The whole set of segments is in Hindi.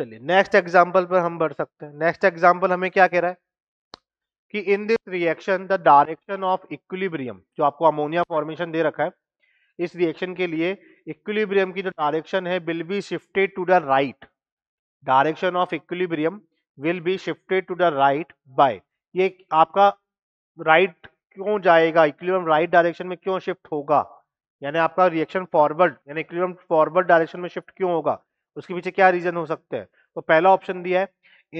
चलिए नेक्स्ट एग्जाम्पल पर हम बढ़ सकते हैं नेक्स्ट एग्जाम्पल हमें क्या कह रहा है कि in this reaction the direction of equilibrium जो आपको अमोनिया फॉर्मेशन दे रखा है इस रिएक्शन के लिए इक्विलिब्रियम की जो डायरेक्शन है will be shifted to the right direction of equilibrium will be shifted to the right by ये आपका राइट right क्यों जाएगा इक्विलिब्रियम राइट डायरेक्शन में क्यों शिफ्ट होगा यानी आपका रिएक्शन फॉरवर्ड यानी इक्विलिब्रियम फॉरवर्ड डायरेक्शन में शिफ्ट क्यों होगा उसके पीछे क्या रीजन हो सकते हैं तो पहला ऑप्शन दिया है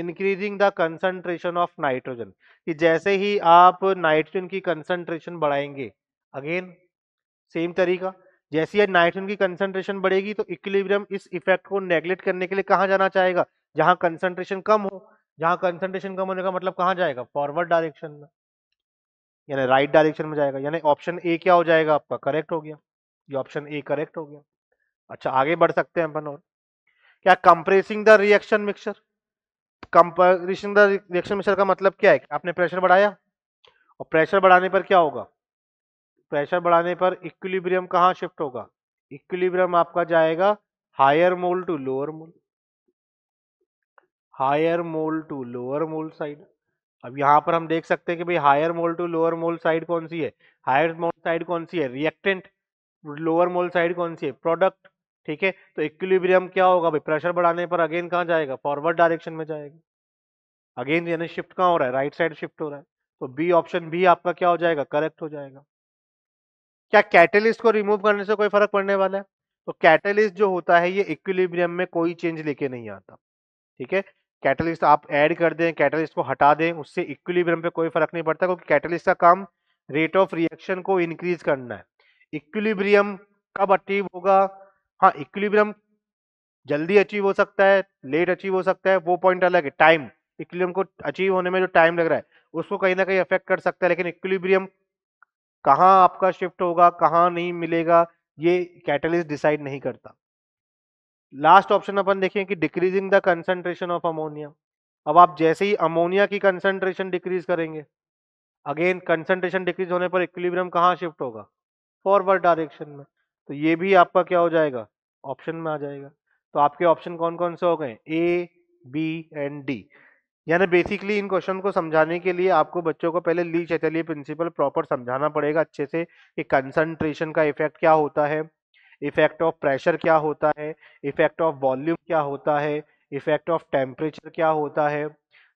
increasing the concentration of nitrogen कि जैसे ही आप नाइट्रोजन की कंसंट्रेशन बढ़ाएंगे अगेन सेम तरीका जैसे ही नाइट्रोजन की कंसंट्रेशन बढ़ेगी तो इक्विलिब्रियम इस इफेक्ट को नेग्लेक्ट करने के लिए कहाँ जाना चाहेगा जहाँ कंसंट्रेशन कम हो जहाँ कंसंट्रेशन कम होने का मतलब कहाँ जाएगा फॉरवर्ड डायरेक्शन में यानी राइट डायरेक्शन में जाएगा यानी ऑप्शन ए क्या हो जाएगा आपका करेक्ट हो गया ये ऑप्शन ए करेक्ट हो गया अच्छा आगे बढ़ सकते हैं अपन और क्या compressing the reaction mixture compressing the reaction mixture का मतलब क्या है आपने प्रेशर बढ़ाया और प्रेशर बढ़ाने पर क्या होगा प्रेशर बढ़ाने पर इक्विलिब्रियम कहाँ शिफ्ट होगा इक्विलिब्रियम आपका जाएगा higher mole to lower mole higher mole to lower mole side अब यहाँ पर हम देख सकते हैं कि भाई higher mole to lower mole side कौन सी है हायर मोल साइड कौन सी है रिएक्टेंट लोअर मोल साइड कौन सी है प्रोडक्ट ठीक है तो इक्विलिब्रियम क्या होगा भाई प्रेशर बढ़ाने पर अगेन कहाँ जाएगा फॉरवर्ड डायरेक्शन में जाएगा अगेन यानी शिफ्ट कहाँ हो रहा है राइट साइड शिफ्ट हो रहा है तो बी ऑप्शन भी आपका क्या हो जाएगा करेक्ट हो जाएगा क्या कैटलिस्ट को रिमूव करने से कोई फर्क पड़ने वाला है तो कैटलिस्ट जो होता है ये इक्विलिब्रियम में कोई चेंज लेके नहीं आता ठीक है कैटलिस्ट आप ऐड कर दें कैटलिस्ट को हटा दें उससे इक्विलिब्रियम पे कोई फर्क नहीं पड़ता क्योंकि कैटलिस्ट का काम रेट ऑफ रिएक्शन को इंक्रीज करना है इक्विलिब्रियम कब अटीव होगा हाँ इक्विलिब्रियम जल्दी अचीव हो सकता है लेट अचीव हो सकता है वो पॉइंट अलग है टाइम इक्विलिब्रियम को अचीव होने में जो टाइम लग रहा है उसको कहीं ना कहीं अफेक्ट कर सकता है लेकिन इक्विलिब्रियम कहाँ आपका शिफ्ट होगा कहाँ नहीं मिलेगा ये कैटलिस्ट डिसाइड नहीं करता लास्ट ऑप्शन अपन देखें कि decreasing the concentration of ammonia अब आप जैसे ही अमोनिया की कंसेंट्रेशन डिक्रीज करेंगे अगेन कंसेंट्रेशन डिक्रीज होने पर इक्विलिब्रियम कहाँ शिफ्ट होगा फॉरवर्ड डायरेक्शन में तो ये भी आपका क्या हो जाएगा ऑप्शन में आ जाएगा तो आपके ऑप्शन कौन कौन से हो गए ए बी एंड डी यानी बेसिकली इन क्वेश्चन को समझाने के लिए आपको बच्चों को पहले ली चैतलीय प्रिंसिपल प्रॉपर समझाना पड़ेगा अच्छे से कि कंसंट्रेशन का इफेक्ट क्या होता है इफेक्ट ऑफ प्रेशर क्या होता है इफेक्ट ऑफ वॉल्यूम क्या होता है इफेक्ट ऑफ टेम्परेचर क्या होता है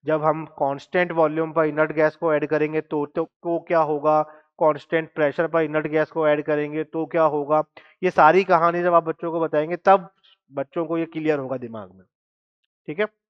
जब हम कांस्टेंट वॉल्यूम पर इनर्ट गैस को ऐड करेंगे तो तो को क्या होगा कांस्टेंट प्रेशर पर इनर्ट गैस को ऐड करेंगे तो क्या होगा ये सारी कहानी जब आप बच्चों को बताएंगे तब बच्चों को ये क्लियर होगा दिमाग में ठीक है